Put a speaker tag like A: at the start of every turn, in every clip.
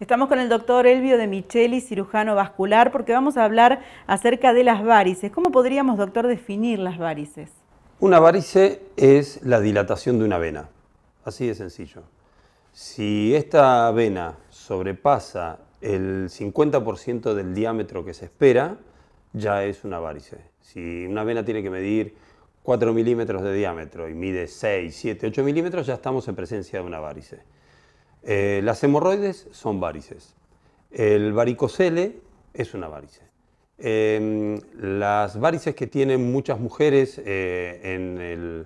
A: Estamos con el doctor Elvio de Micheli, cirujano vascular, porque vamos a hablar acerca de las varices. ¿Cómo podríamos, doctor, definir las varices?
B: Una varice es la dilatación de una vena, así de sencillo. Si esta vena sobrepasa el 50% del diámetro que se espera, ya es una varice. Si una vena tiene que medir 4 milímetros de diámetro y mide 6, 7, 8 milímetros, ya estamos en presencia de una varice. Eh, las hemorroides son varices. El varicocele es una varice. Em, las varices que tienen muchas mujeres eh,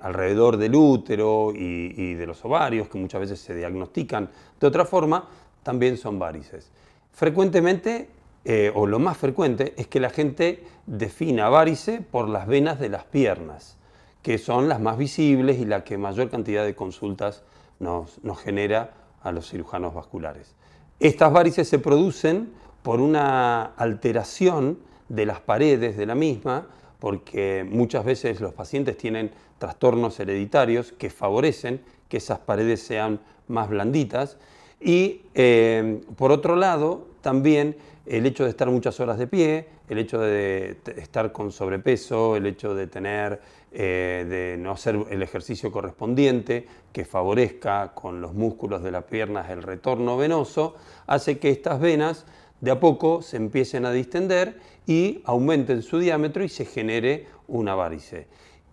B: alrededor del útero y, de los ovarios, que muchas veces se diagnostican de otra forma, también son varices. Frecuentemente, eh, o lo más frecuente, es que la gente defina varice por las venas de las piernas, que son las más visibles y la que mayor cantidad de consultas nos, genera a los cirujanos vasculares. Estas varices se producen por una alteración de las paredes de la misma, porque muchas veces los pacientes tienen trastornos hereditarios que favorecen que esas paredes sean más blanditas y em, por otro lado, también el hecho de estar muchas horas de pie, el hecho de estar con sobrepeso, el hecho de tener, eh, de no hacer el ejercicio correspondiente que favorezca con los músculos de las piernas el retorno venoso, hace que estas venas de a poco se empiecen a distender y aumenten su diámetro y se genere una varice.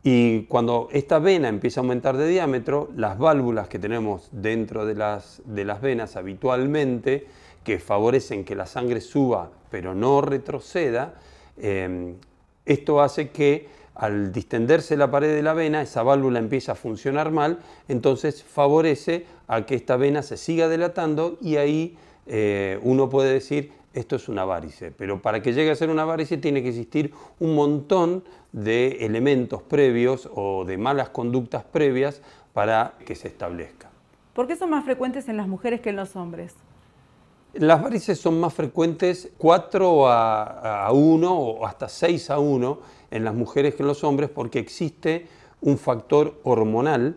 B: Y cuando esta vena empieza a aumentar de diámetro, las válvulas que tenemos dentro de las, venas habitualmente, que favorecen que la sangre suba pero no retroceda, em, esto hace que al distenderse la pared de la vena, esa válvula empieza a funcionar mal, entonces favorece a que esta vena se siga delatando y ahí eh, uno puede decir esto es una varice, pero para que llegue a ser una varice tiene que existir un montón de elementos previos o de malas conductas previas para que se establezca.
A: ¿Por qué son más frecuentes en las mujeres que en los hombres?
B: Las varices son más frecuentes 4 a, 1 o hasta 6 a 1 en las mujeres que en los hombres porque existe un factor hormonal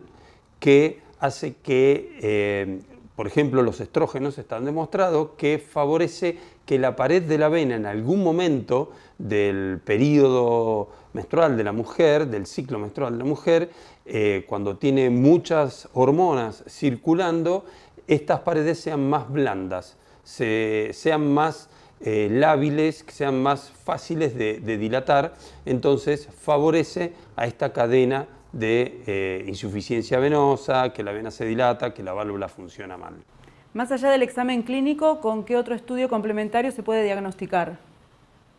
B: que hace que, eh, por ejemplo, los estrógenos están demostrados que favorece que la pared de la vena en algún momento del periodo menstrual de la mujer, del ciclo menstrual de la mujer, eh, cuando tiene muchas hormonas circulando, estas paredes sean más blandas, sean más eh, lábiles, sean más fáciles de, dilatar, entonces favorece a esta cadena de eh, insuficiencia venosa, que la vena se dilata, que la válvula funciona mal.
A: Más allá del examen clínico, ¿con qué otro estudio complementario se puede diagnosticar?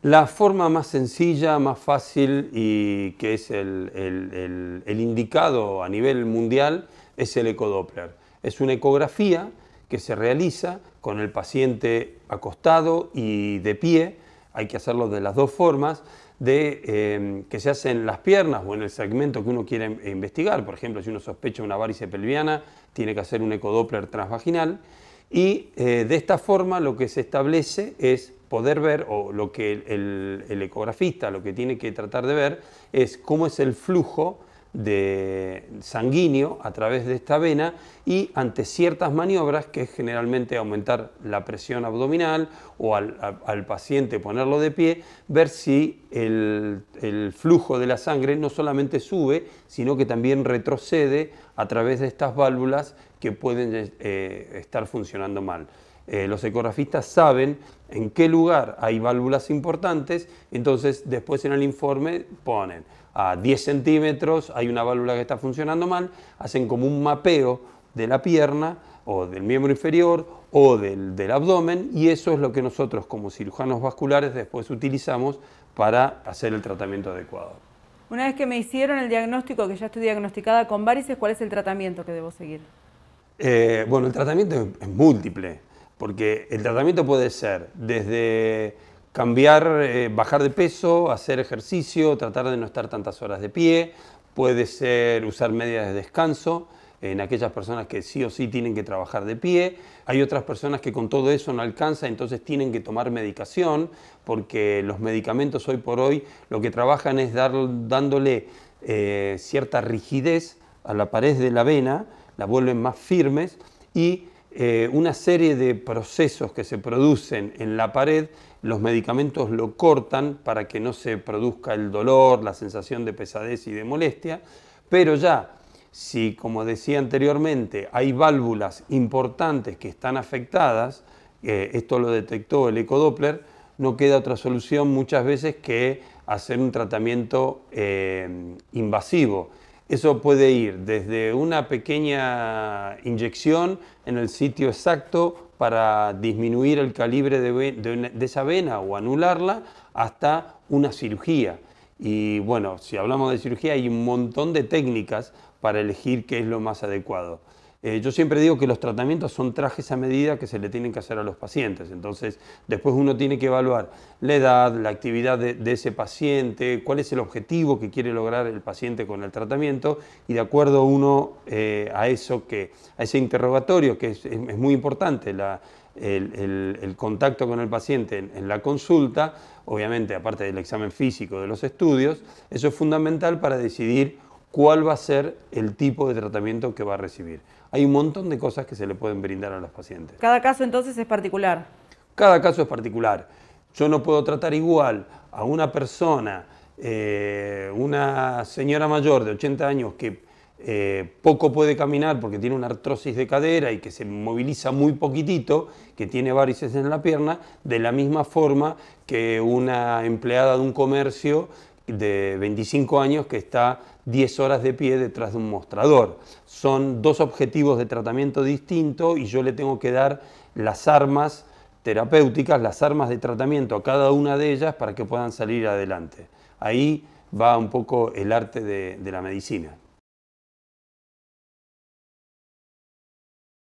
B: La forma más sencilla, más fácil y que es el, indicado a nivel mundial es el ecodoppler. Es una ecografía que se realiza con el paciente acostado y de pie hay que hacerlo de las dos formas, de eh, que se hacen en las piernas o en el segmento que uno quiere investigar. Por ejemplo, si uno sospecha una varice pelviana, tiene que hacer un ecodoppler transvaginal. Y eh, de esta forma lo que se establece es poder ver, o lo que el, el ecografista lo que tiene que tratar de ver, es cómo es el flujo de sanguíneo a través de esta vena y ante ciertas maniobras, que es generalmente aumentar la presión abdominal o al, paciente ponerlo de pie, ver si el, flujo de la sangre no solamente sube, sino que también retrocede a través de estas válvulas que pueden eh, estar funcionando mal. Eh, los ecografistas saben en qué lugar hay válvulas importantes, entonces después en el informe ponen a 10 centímetros hay una válvula que está funcionando mal, hacen como un mapeo de la pierna o del miembro inferior o del, abdomen y eso es lo que nosotros como cirujanos vasculares después utilizamos para hacer el tratamiento adecuado.
A: Una vez que me hicieron el diagnóstico, que ya estoy diagnosticada con varices, ¿cuál es el tratamiento que debo seguir?
B: Eh, bueno, el tratamiento es múltiple, porque el tratamiento puede ser desde cambiar, eh, bajar de peso, hacer ejercicio, tratar de no estar tantas horas de pie, puede ser usar medias de descanso en aquellas personas que sí o sí tienen que trabajar de pie. Hay otras personas que con todo eso no alcanza, entonces tienen que tomar medicación, porque los medicamentos hoy por hoy lo que trabajan es dar, dándole eh, cierta rigidez a la pared de la vena, la vuelven más firmes y eh, una serie de procesos que se producen en la pared, los medicamentos lo cortan para que no se produzca el dolor, la sensación de pesadez y de molestia, pero ya si, como decía anteriormente, hay válvulas importantes que están afectadas, esto lo detectó el ecodoppler, no queda otra solución muchas veces que hacer un tratamiento eh, invasivo eso puede ir desde una pequeña inyección en el sitio exacto para disminuir el calibre de, esa vena o anularla hasta una cirugía. Y bueno, si hablamos de cirugía hay un montón de técnicas para elegir qué es lo más adecuado. Eh, yo siempre digo que los tratamientos son trajes a medida que se le tienen que hacer a los pacientes. Entonces, después uno tiene que evaluar la edad, la actividad de, ese paciente, cuál es el objetivo que quiere lograr el paciente con el tratamiento y de acuerdo uno eh, a eso que a ese interrogatorio que es, muy importante el, contacto con el paciente en, la consulta, obviamente aparte del examen físico, de los estudios, eso es fundamental para decidir cuál va a ser el tipo de tratamiento que va a recibir. Hay un montón de cosas que se le pueden brindar a los pacientes.
A: Cada caso entonces
B: es particular. Cada caso es particular. Yo no puedo tratar igual a una persona, eh, una señora mayor de 80 años que eh, poco puede caminar porque tiene una artrosis de cadera y que se moviliza muy poquitito, que tiene varices en la pierna, de la misma forma que una empleada de un comercio de 25 años que está 10 horas de pie detrás de un mostrador. Son dos objetivos de tratamiento distintos y yo le tengo que dar las armas terapéuticas, las armas de tratamiento a cada una de ellas para que puedan salir adelante. Ahí va un poco el arte de, de la medicina.